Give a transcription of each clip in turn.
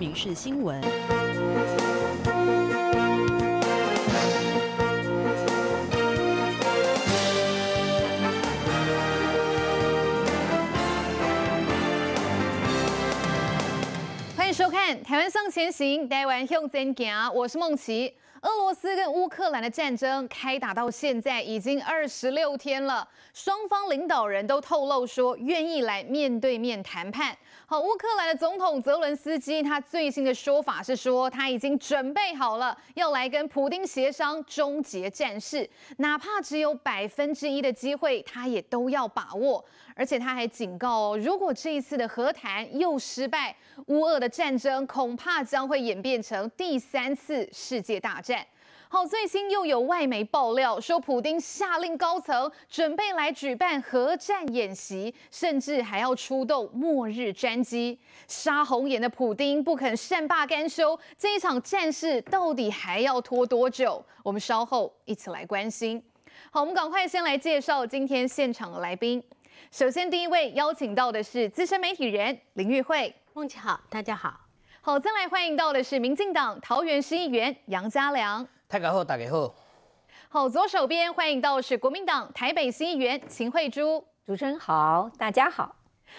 民事新闻，欢迎收看《台湾向前行》，台湾向前行，我是梦琪。俄罗斯跟乌克兰的战争开打到现在已经二十六天了，双方领导人都透露说愿意来面对面谈判。好，乌克兰的总统泽伦斯基，他最新的说法是说，他已经准备好了要来跟普丁协商终结战事，哪怕只有百分之一的机会，他也都要把握。而且他还警告，如果这一次的和谈又失败，乌俄的战争恐怕将会演变成第三次世界大战。好，最新又有外媒爆料说，普京下令高层准备来举办核战演习，甚至还要出动末日战机。杀红眼的普丁不肯善罢甘休，这一场战事到底还要拖多久？我们稍后一起来关心。好，我们赶快先来介绍今天现场的来宾。首先第一位邀请到的是资深媒体人林玉慧，孟琪好，大家好。好，再来欢迎到的是民进党桃园市议员杨家良。大家好，大家好。好，左手边欢迎到是国民党台北新议员秦惠珠，主持人好，大家好。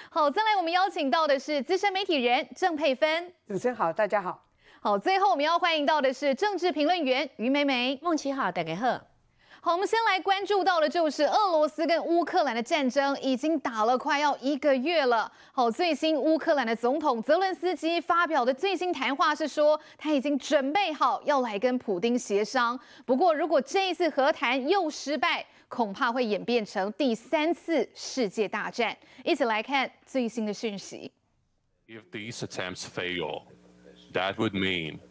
好，再来我们邀请到的是资深媒体人郑佩芬，主持人好，大家好。好，最后我们要欢迎到的是政治评论员于美美，梦琪好，大家好。好，我们先来关注到的，就是俄罗斯跟乌克兰的战争已经打了快要一个月了。好，最新乌克兰的总统泽伦斯基发表的最新谈话是说，他已经准备好要来跟普京协商。不过，如果这一次和谈又失败，恐怕会演变成第三次世界大战。一起来看最新的讯息。If fail, these attempts that mean would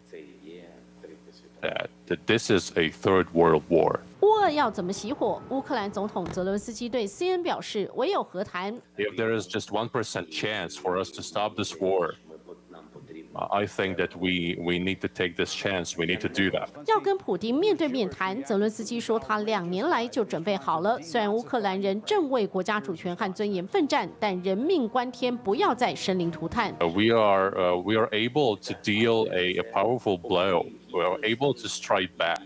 that that this is a third world war. 乌俄要怎么熄火？乌克兰总统泽伦斯基对 CNN 表示，唯有和谈。If there is just one percent chance for us to stop this war, uh, I think that we we need to take this chance. We need to do that. 要跟普京面对面谈，泽伦斯基说他两年来就准备好了。虽然乌克兰人正为国家主权和尊严奋战，但人命关天，不要再生灵涂炭。We are uh, we are able to deal a powerful blow. w e able to strike back,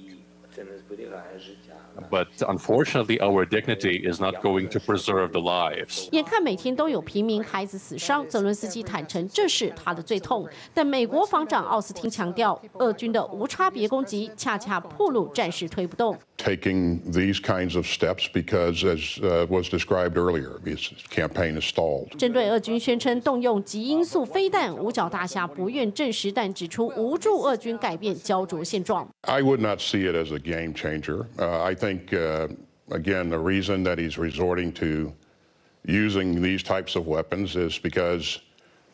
but unfortunately our dignity is not going to preserve the lives. 眼看每天都有平民孩子死伤，泽伦斯基坦诚这是他的最痛。但美国防长奥斯汀强调，俄军的无差别攻击恰恰暴露战事推不动。taking these kinds of steps because, as uh, was described earlier, his campaign is stalled. 针对俄军宣称动用极音速飞弹，五角大厦不愿证实，但指出无助俄军改变焦灼现状。I would not see it as a game changer. Uh, I think, uh, again, the reason that he's resorting to using these types of weapons is because.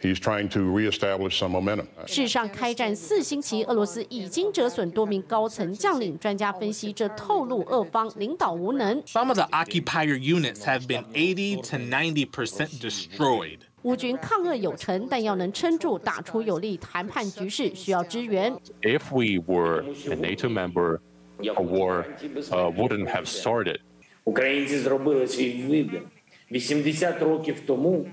He's trying to reestablish some momentum. 事实上，开战四星期，俄罗斯已经折损多名高层将领。专家分析，这透露俄方领导无能。Some of the occupier units have been 80 to 90 percent destroyed. 乌军抗俄有成，但要能撑住，打出有利谈判局势，需要支援。If we were a NATO member, a war uh, wouldn't have started. 80 років тому.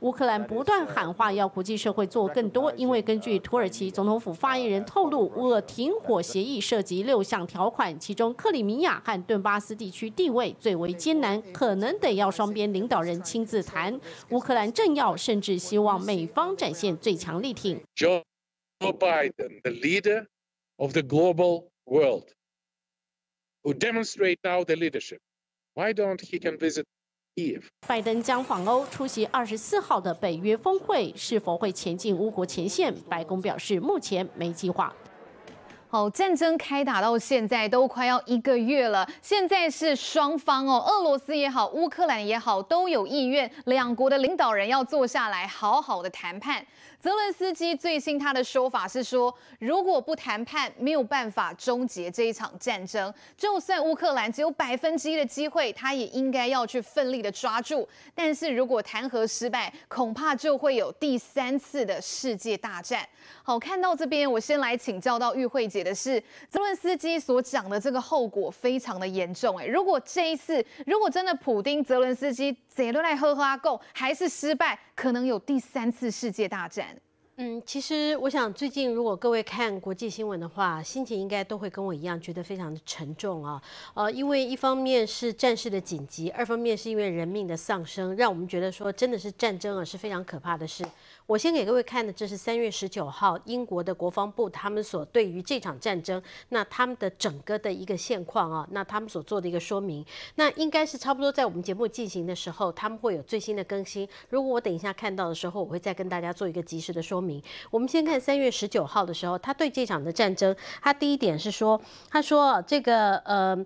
乌克兰不断喊话，要国际社会做更多，因为根据土耳其总统府发言人透露，俄停火协议涉及六项条款，其中克里米亚和顿巴斯地区地位最为艰难，可能得要双边领导人亲自谈。乌克兰政要甚至希望美方展现最强力挺。拜登，the leader of the global world，who demonstrate now the leadership，why don't he can visit Kiev？拜登将访欧出席二十四号的北约峰会，是否会前进乌国前线？白宫表示目前没计划。好，战争开打到现在都快要一个月了，现在是双方哦，俄罗斯也好，乌克兰也好，都有意愿，两国的领导人要坐下来好好的谈判。泽伦斯基最新他的说法是说，如果不谈判，没有办法终结这一场战争。就算乌克兰只有百分之一的机会，他也应该要去奋力的抓住。但是如果谈和失败，恐怕就会有第三次的世界大战。好，看到这边，我先来请教到玉慧姐的是，泽伦斯基所讲的这个后果非常的严重。哎，如果这一次，如果真的普丁、泽伦斯基。谁都来喝喝阿贡，还是失败，可能有第三次世界大战。嗯，其实我想，最近如果各位看国际新闻的话，心情应该都会跟我一样，觉得非常的沉重啊。呃，因为一方面是战事的紧急，二方面是因为人命的丧生，让我们觉得说真的是战争啊是非常可怕的事。我先给各位看的，这是三月十九号英国的国防部他们所对于这场战争，那他们的整个的一个现况啊，那他们所做的一个说明，那应该是差不多在我们节目进行的时候，他们会有最新的更新。如果我等一下看到的时候，我会再跟大家做一个及时的说明。我们先看三月十九号的时候，他对这场的战争，他第一点是说，他说这个呃。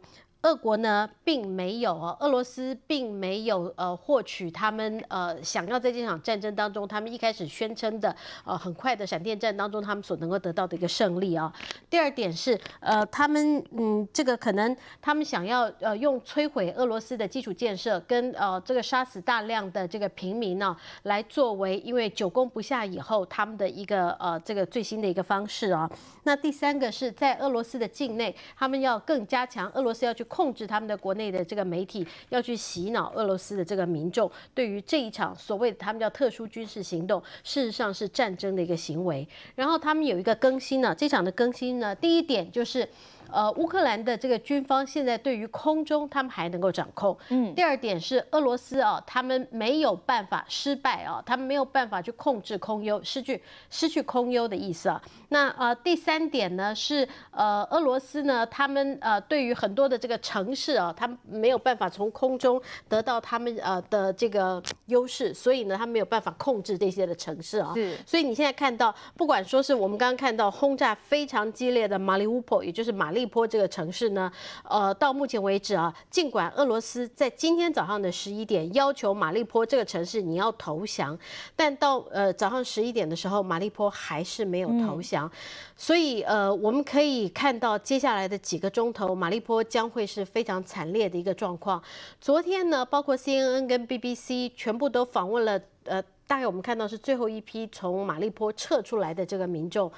俄国呢，并没有哦，俄罗斯并没有呃获取他们呃想要在这场战争当中，他们一开始宣称的呃很快的闪电战当中，他们所能够得到的一个胜利啊。第二点是呃，他们嗯，这个可能他们想要呃用摧毁俄罗斯的基础建设跟呃这个杀死大量的这个平民呢，来作为因为久攻不下以后他们的一个呃这个最新的一个方式啊。那第三个是在俄罗斯的境内，他们要更加强俄罗斯要去。控制他们的国内的这个媒体要去洗脑俄罗斯的这个民众，对于这一场所谓的他们叫特殊军事行动，事实上是战争的一个行为。然后他们有一个更新呢，这场的更新呢，第一点就是。呃，乌克兰的这个军方现在对于空中，他们还能够掌控。嗯，第二点是俄罗斯啊，他们没有办法失败啊，他们没有办法去控制空优，失去失去空优的意思啊。那呃，第三点呢是呃，俄罗斯呢，他们呃对于很多的这个城市啊，他们没有办法从空中得到他们呃的这个优势，所以呢，他没有办法控制这些的城市啊。是。所以你现在看到，不管说是我们刚刚看到轰炸非常激烈的马里乌波，也就是马。利波这个城市呢，呃，到目前为止啊，尽管俄罗斯在今天早上的十一点要求马利坡这个城市你要投降，但到呃早上十一点的时候，马利坡还是没有投降，所以呃，我们可以看到接下来的几个钟头，马利坡将会是非常惨烈的一个状况。昨天呢，包括 C N N 跟 B B C 全部都访问了呃。大概我们看到是最后一批从马利坡撤出来的这个民众，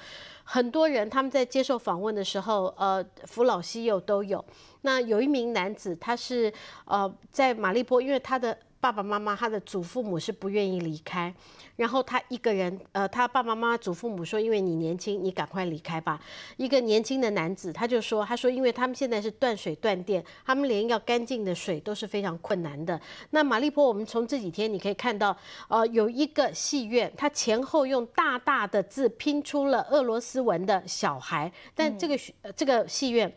很多人他们在接受访问的时候，呃，扶老西幼都有。那有一名男子，他是呃在马利坡，因为他的。爸爸妈妈，他的祖父母是不愿意离开，然后他一个人，呃，他爸爸妈妈祖父母说，因为你年轻，你赶快离开吧。一个年轻的男子，他就说，他说，因为他们现在是断水断电，他们连要干净的水都是非常困难的。那玛丽坡，我们从这几天你可以看到，呃，有一个戏院，他前后用大大的字拼出了俄罗斯文的小孩，但这个这个戏院。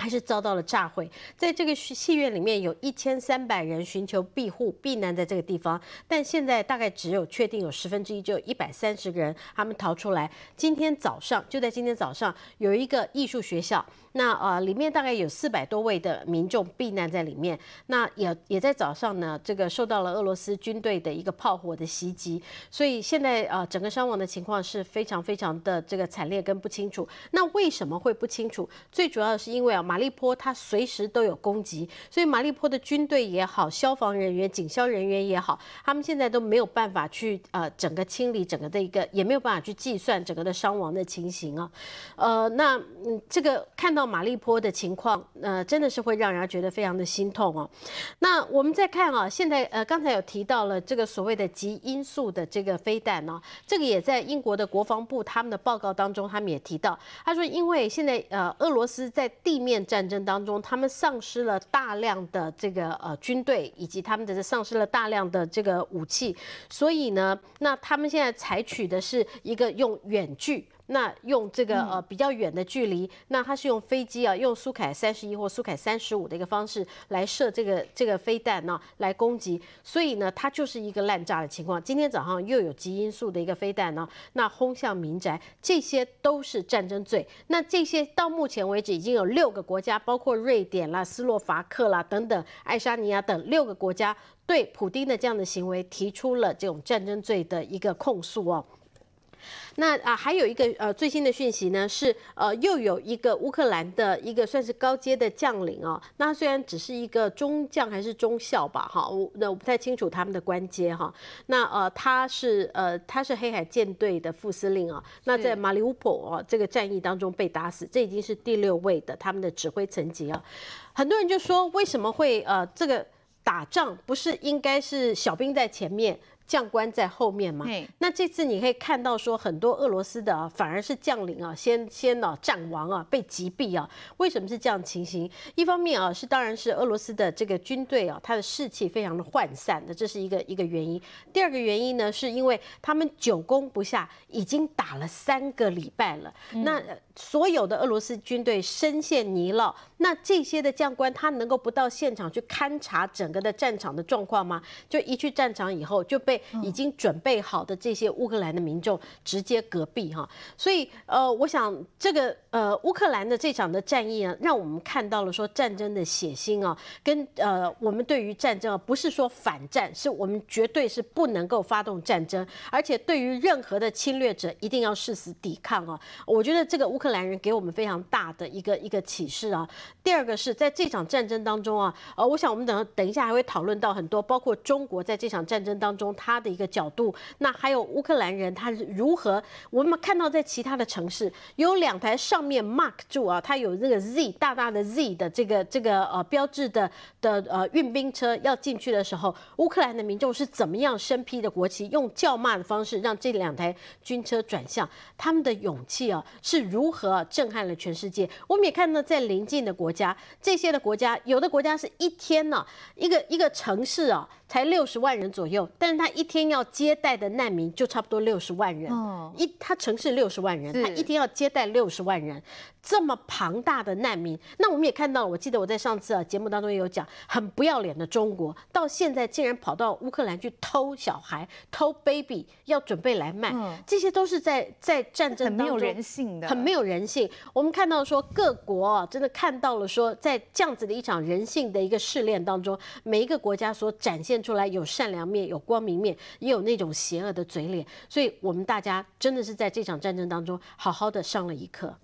还是遭到了炸毁，在这个戏院里面有一千三百人寻求庇护、避难在这个地方，但现在大概只有确定有十分之一，就有一百三十个人他们逃出来。今天早上就在今天早上有一个艺术学校，那呃里面大概有四百多位的民众避难在里面，那也也在早上呢，这个受到了俄罗斯军队的一个炮火的袭击，所以现在呃整个伤亡的情况是非常非常的这个惨烈跟不清楚。那为什么会不清楚？最主要是因为啊。马利坡，它随时都有攻击，所以马利坡的军队也好，消防人员、警消人员也好，他们现在都没有办法去呃整个清理整个的一个，也没有办法去计算整个的伤亡的情形啊。呃，那嗯，这个看到马利坡的情况，呃，真的是会让人家觉得非常的心痛哦。那我们再看啊，现在呃刚才有提到了这个所谓的极音速的这个飞弹呢，这个也在英国的国防部他们的报告当中，他们也提到，他说因为现在呃俄罗斯在地面。战争当中，他们丧失了大量的这个呃军队，以及他们的丧失了大量的这个武器，所以呢，那他们现在采取的是一个用远距。那用这个呃比较远的距离，那它是用飞机啊，用苏凯三十一或苏凯三十五的一个方式来射这个这个飞弹呢，来攻击，所以呢，它就是一个滥炸的情况。今天早上又有极音速的一个飞弹呢，那轰向民宅，这些都是战争罪。那这些到目前为止已经有六个国家，包括瑞典啦、斯洛伐克啦等等、爱沙尼亚等六个国家，对普丁的这样的行为提出了这种战争罪的一个控诉哦。那啊，还有一个呃最新的讯息呢，是呃又有一个乌克兰的一个算是高阶的将领哦，那虽然只是一个中将还是中校吧哈，我那我不太清楚他们的官阶哈，那呃他是呃他是黑海舰队的副司令啊，那在马里乌波尔这个战役当中被打死，这已经是第六位的他们的指挥层级啊，很多人就说为什么会呃这个打仗不是应该是小兵在前面？将官在后面嘛，那这次你可以看到说很多俄罗斯的反而是将领啊，先先啊战亡啊被击毙啊，为什么是这样情形？一方面啊是当然是俄罗斯的这个军队啊，他的士气非常的涣散的，这是一个一个原因。第二个原因呢，是因为他们久攻不下，已经打了三个礼拜了，那所有的俄罗斯军队深陷泥淖。那这些的将官，他能够不到现场去勘察整个的战场的状况吗？就一去战场以后，就被已经准备好的这些乌克兰的民众直接隔壁哈。所以呃，我想这个呃乌克兰的这场的战役啊，让我们看到了说战争的血腥啊，跟呃我们对于战争啊，不是说反战，是我们绝对是不能够发动战争，而且对于任何的侵略者，一定要誓死抵抗啊。我觉得这个乌克兰人给我们非常大的一个一个启示啊。第二个是在这场战争当中啊，呃，我想我们等等一下还会讨论到很多，包括中国在这场战争当中它的一个角度。那还有乌克兰人他如何？我们看到在其他的城市有两台上面 mark 住啊，它有那个 Z 大大的 Z 的这个这个呃标志的的呃运兵车要进去的时候，乌克兰的民众是怎么样身披的国旗，用叫骂的方式让这两台军车转向，他们的勇气啊是如何震撼了全世界。我们也看到在临近的。国家这些的国家，有的国家是一天呢，一个一个城市啊，才六十万人左右，但是他一天要接待的难民就差不多六十万人。哦，一他城市六十万人，他一天要接待六十万人，这么庞大的难民，那我们也看到了。我记得我在上次啊节目当中也有讲，很不要脸的中国，到现在竟然跑到乌克兰去偷小孩，偷 baby 要准备来卖，这些都是在在战争当中很没有人性的，很没有人性。我们看到说各国真的看到。到了说，在这样子的一场人性的一个试炼当中，每一个国家所展现出来有善良面、有光明面，也有那种邪恶的嘴脸，所以我们大家真的是在这场战争当中好好的上了一课。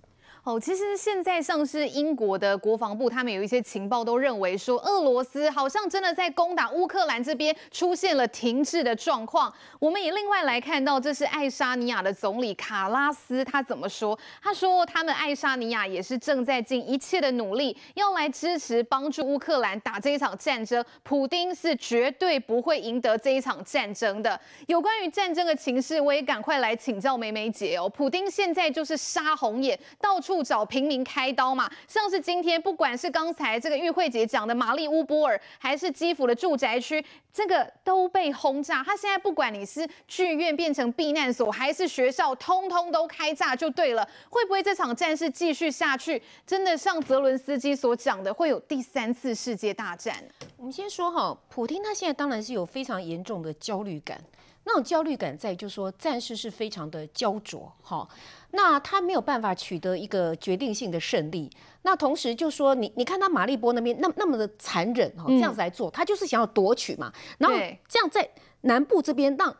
哦，其实现在像是英国的国防部，他们有一些情报都认为说，俄罗斯好像真的在攻打乌克兰这边出现了停滞的状况。我们也另外来看到，这是爱沙尼亚的总理卡拉斯，他怎么说？他说他们爱沙尼亚也是正在尽一切的努力，要来支持帮助乌克兰打这一场战争。普丁是绝对不会赢得这一场战争的。有关于战争的情势，我也赶快来请教梅梅姐哦。普丁现在就是杀红眼，到处。不找平民开刀嘛？像是今天，不管是刚才这个玉慧姐讲的玛丽乌波尔，还是基辅的住宅区，这个都被轰炸。他现在不管你是剧院变成避难所，还是学校，通通都开炸就对了。会不会这场战事继续下去？真的像泽伦斯基所讲的，会有第三次世界大战？我们先说哈，普京他现在当然是有非常严重的焦虑感。那种焦虑感在，就是说暂时是非常的焦灼，哈，那他没有办法取得一个决定性的胜利。那同时就说，你你看他马立波那边那那么的残忍，哈，这样子来做，他就是想要夺取嘛。然后这样在南部这边让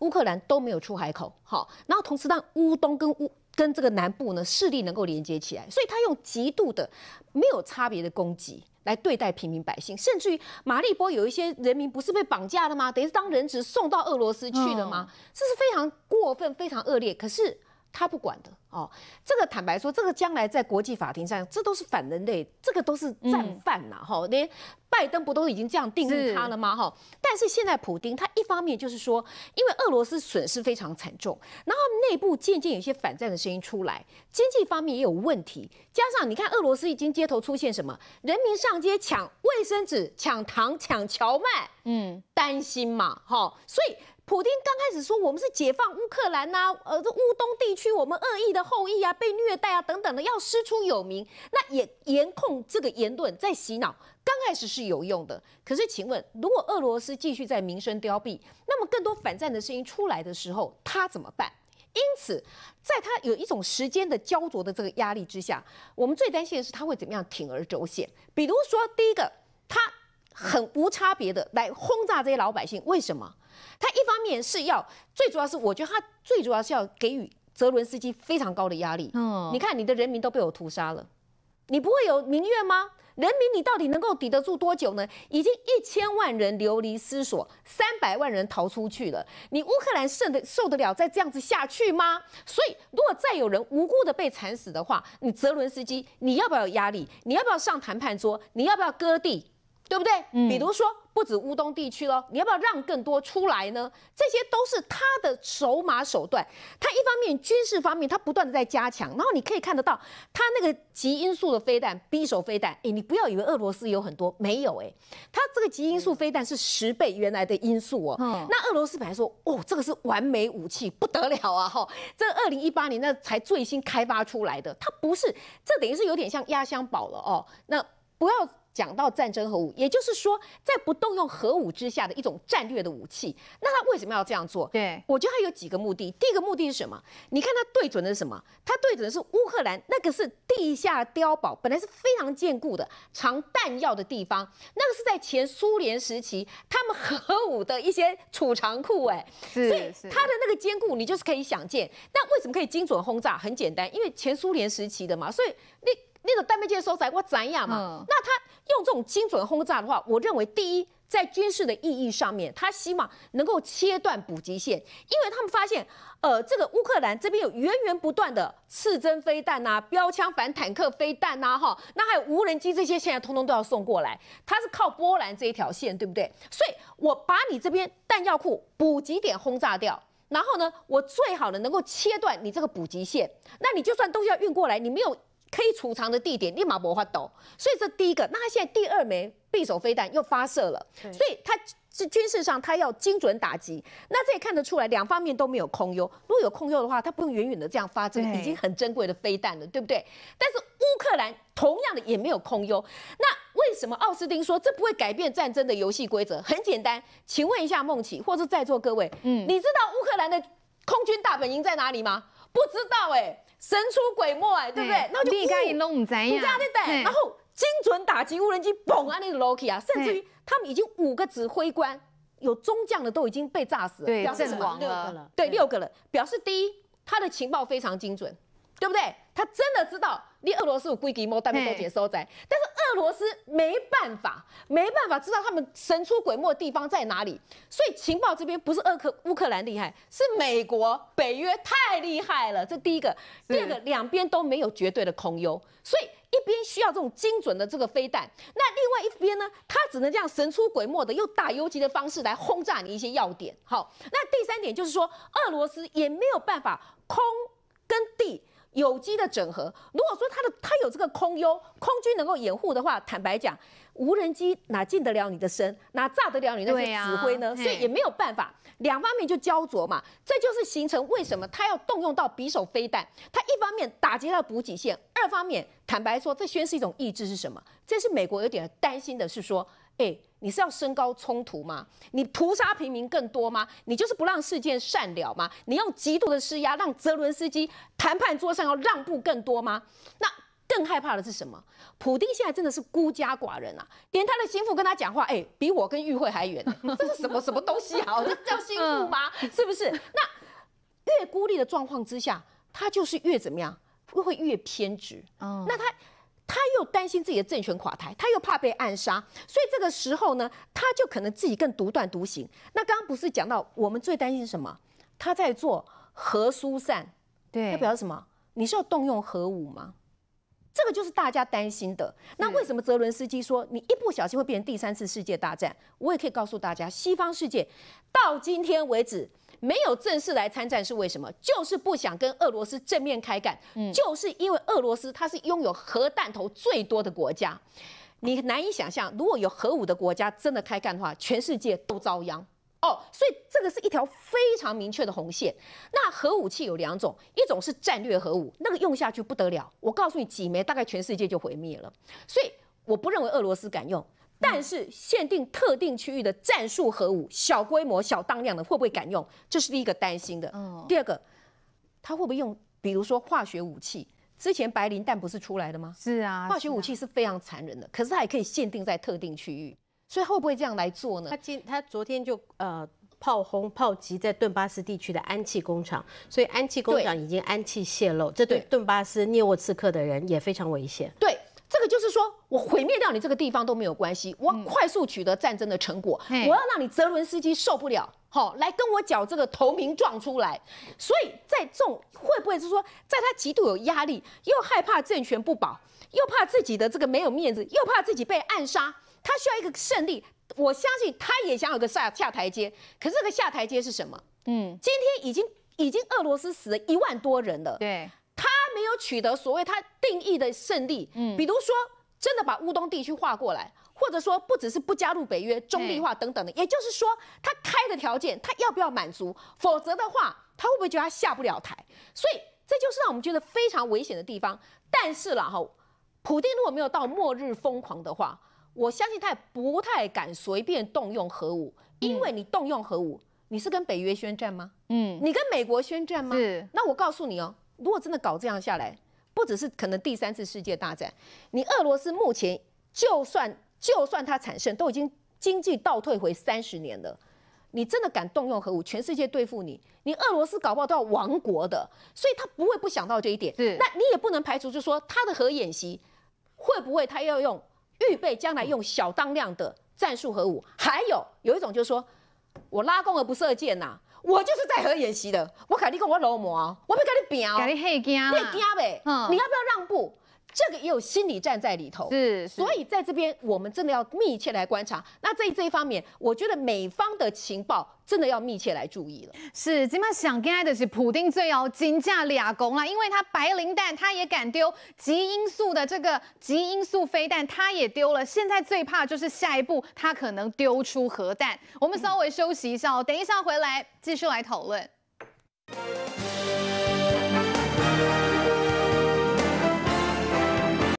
乌克兰都没有出海口，好，然后同时让乌东跟乌跟这个南部呢势力能够连接起来，所以他用极度的没有差别的攻击。来对待平民百姓，甚至于马利波有一些人民不是被绑架了吗？等于当人质送到俄罗斯去了吗？这是非常过分、非常恶劣。可是。他不管的哦，这个坦白说，这个将来在国际法庭上，这都是反人类，这个都是战犯呐，哈，连拜登不都已经这样定义他了吗？哈，但是现在普京他一方面就是说，因为俄罗斯损失非常惨重，然后内部渐渐有一些反战的声音出来，经济方面也有问题，加上你看俄罗斯已经街头出现什么，人民上街抢卫生纸、抢糖、抢荞麦，嗯，担心嘛，哈，所以。普京刚开始说我们是解放乌克兰呐，呃，这乌东地区我们恶意的后裔啊，被虐待啊等等的，要师出有名，那也严控这个言论在洗脑，刚开始是有用的。可是，请问，如果俄罗斯继续在民生凋敝，那么更多反战的声音出来的时候，他怎么办？因此，在他有一种时间的焦灼的这个压力之下，我们最担心的是他会怎么样铤而走险？比如说，第一个，他很无差别的来轰炸这些老百姓，为什么？他一方面是要，最主要是我觉得他最主要是要给予泽伦斯基非常高的压力。嗯，你看你的人民都被我屠杀了，你不会有民怨吗？人民你到底能够抵得住多久呢？已经一千万人流离失所，三百万人逃出去了，你乌克兰受的受得了再这样子下去吗？所以如果再有人无辜的被惨死的话，你泽伦斯基你要不要有压力？你要不要上谈判桌？你要不要割地？对不对？嗯，比如说不止乌东地区咯，你要不要让更多出来呢？这些都是他的筹码手段。他一方面军事方面，他不断的在加强，然后你可以看得到他那个极音速的飞弹、匕首飞弹。哎，你不要以为俄罗斯有很多，没有哎，他这个极音速飞弹是十倍原来的音速哦。那俄罗斯本来说，哦，这个是完美武器，不得了啊！哈，这二零一八年那才最新开发出来的，它不是，这等于是有点像压箱宝了哦。那不要。讲到战争核武，也就是说，在不动用核武之下的一种战略的武器，那他为什么要这样做？对我觉得他有几个目的。第一个目的是什么？你看他对准的是什么？他对准的是乌克兰，那个是地下碉堡，本来是非常坚固的藏弹药的地方，那个是在前苏联时期他们核武的一些储藏库，哎，是，所以它的那个坚固你就是可以想见。那为什么可以精准轰炸？很简单，因为前苏联时期的嘛，所以那那个单面镜收窄我窄呀嘛，那他。用这种精准轰炸的话，我认为第一，在军事的意义上面，他希望能够切断补给线，因为他们发现，呃，这个乌克兰这边有源源不断的刺针飞弹呐、标枪反坦克飞弹呐，哈，那还有无人机这些，现在通通都要送过来。他是靠波兰这一条线，对不对？所以我把你这边弹药库补给点轰炸掉，然后呢，我最好呢能够切断你这个补给线，那你就算东西要运过来，你没有。可以储藏的地点立马魔法抖，所以这第一个。那他现在第二枚匕首飞弹又发射了，所以他是军事上他要精准打击。那这也看得出来，两方面都没有空优。如果有空优的话，他不用远远的这样发这个已经很珍贵的飞弹了，对不对？但是乌克兰同样的也没有空优，那为什么奥斯汀说这不会改变战争的游戏规则？很简单，请问一下孟起，或者在座各位，嗯，你知道乌克兰的空军大本营在哪里吗？不知道哎。神出鬼没哎，对不对？那我就不知弄你讲伊拢唔对然后精准打击无人机，嘣啊那个 Loki 啊，甚至于他们已经五个指挥官有中将的都已经被炸死了，表示什么？六个了。对，六个了，表示第一他的情报非常精准，对不对？他真的知道。你俄罗斯有规机摸，但不有解收载，但是俄罗斯没办法，没办法知道他们神出鬼没的地方在哪里，所以情报这边不是俄克乌克兰厉害，是美国北约太厉害了。这第一个，第二个，两边都没有绝对的空优，所以一边需要这种精准的这个飞弹，那另外一边呢，它只能这样神出鬼没的，用打游击的方式来轰炸你一些要点。好，那第三点就是说，俄罗斯也没有办法空。有机的整合，如果说它的它有这个空优，空军能够掩护的话，坦白讲，无人机哪进得了你的身，哪炸得了你那些指挥呢？所以也没有办法，两方面就焦灼嘛，这就是形成为什么它要动用到匕首飞弹，它一方面打击他的补给线，二方面坦白说，这宣示一种意志是什么？这是美国有点担心的是说。哎，你是要升高冲突吗？你屠杀平民更多吗？你就是不让事件善了吗？你用极度的施压让泽伦斯基谈判桌上要让步更多吗？那更害怕的是什么？普京现在真的是孤家寡人啊，连他的心腹跟他讲话，哎，比我跟议会还远，这是什么什么东西啊？这叫心腹吗？是不是？那越孤立的状况之下，他就是越怎么样，会越偏执。那他。他又担心自己的政权垮台，他又怕被暗杀，所以这个时候呢，他就可能自己更独断独行。那刚刚不是讲到我们最担心什么？他在做核疏散，对，他表什么？你是要动用核武吗？这个就是大家担心的。那为什么泽伦斯基说你一不小心会变成第三次世界大战？我也可以告诉大家，西方世界到今天为止。没有正式来参战是为什么？就是不想跟俄罗斯正面开干，就是因为俄罗斯它是拥有核弹头最多的国家，你难以想象，如果有核武的国家真的开干的话，全世界都遭殃哦。所以这个是一条非常明确的红线。那核武器有两种，一种是战略核武，那个用下去不得了，我告诉你，几枚大概全世界就毁灭了。所以我不认为俄罗斯敢用。但是限定特定区域的战术核武，小规模、小当量的，会不会敢用？这是第一个担心的。第二个，他会不会用，比如说化学武器？之前白磷弹不是出来的吗？是啊，化学武器是非常残忍的，可是它也可以限定在特定区域，所以会不会这样来做呢？他今他昨天就呃炮轰炮击在顿巴斯地区的氨气工厂，所以氨气工厂已经氨气泄漏，这对顿巴斯涅沃茨克的人也非常危险。对。就是说我毁灭掉你这个地方都没有关系，我快速取得战争的成果，我要让你泽伦斯基受不了，好来跟我缴这个投名状出来。所以在这种会不会是说，在他极度有压力，又害怕政权不保，又怕自己的这个没有面子，又怕自己被暗杀，他需要一个胜利。我相信他也想有个下下台阶，可是这个下台阶是什么？嗯，今天已经已经俄罗斯死了一万多人了。对。没有取得所谓他定义的胜利，嗯，比如说真的把乌东地区划过来，或者说不只是不加入北约、中立化等等的，也就是说他开的条件，他要不要满足？否则的话，他会不会觉得他下不了台？所以这就是让我们觉得非常危险的地方。但是了哈，普京如果没有到末日疯狂的话，我相信他也不太敢随便动用核武，因为你动用核武，你是跟北约宣战吗？嗯，你跟美国宣战吗？是。那我告诉你哦。如果真的搞这样下来，不只是可能第三次世界大战，你俄罗斯目前就算就算它产生，都已经经济倒退回三十年了。你真的敢动用核武，全世界对付你，你俄罗斯搞不好都要亡国的。所以他不会不想到这一点。那你也不能排除，就说他的核演习会不会他要用预备将来用小当量的战术核武？还有有一种就是说，我拉弓而不射箭呐。我就是在核演习的，我跟你讲我老毛，我要跟你拼哦，你怕惊？你怕惊未？你要不要让步？这个也有心理战在里头，是，所以在这边我们真的要密切来观察。那在这一方面，我觉得美方的情报真的要密切来注意了。是，今麦想跟爱的是普丁最要金甲俩攻啊，因为他白磷弹他也敢丢，极音速的这个极音速飞弹他也丢了。现在最怕就是下一步他可能丢出核弹。我们稍微休息一下哦，等一下回来继续来讨论。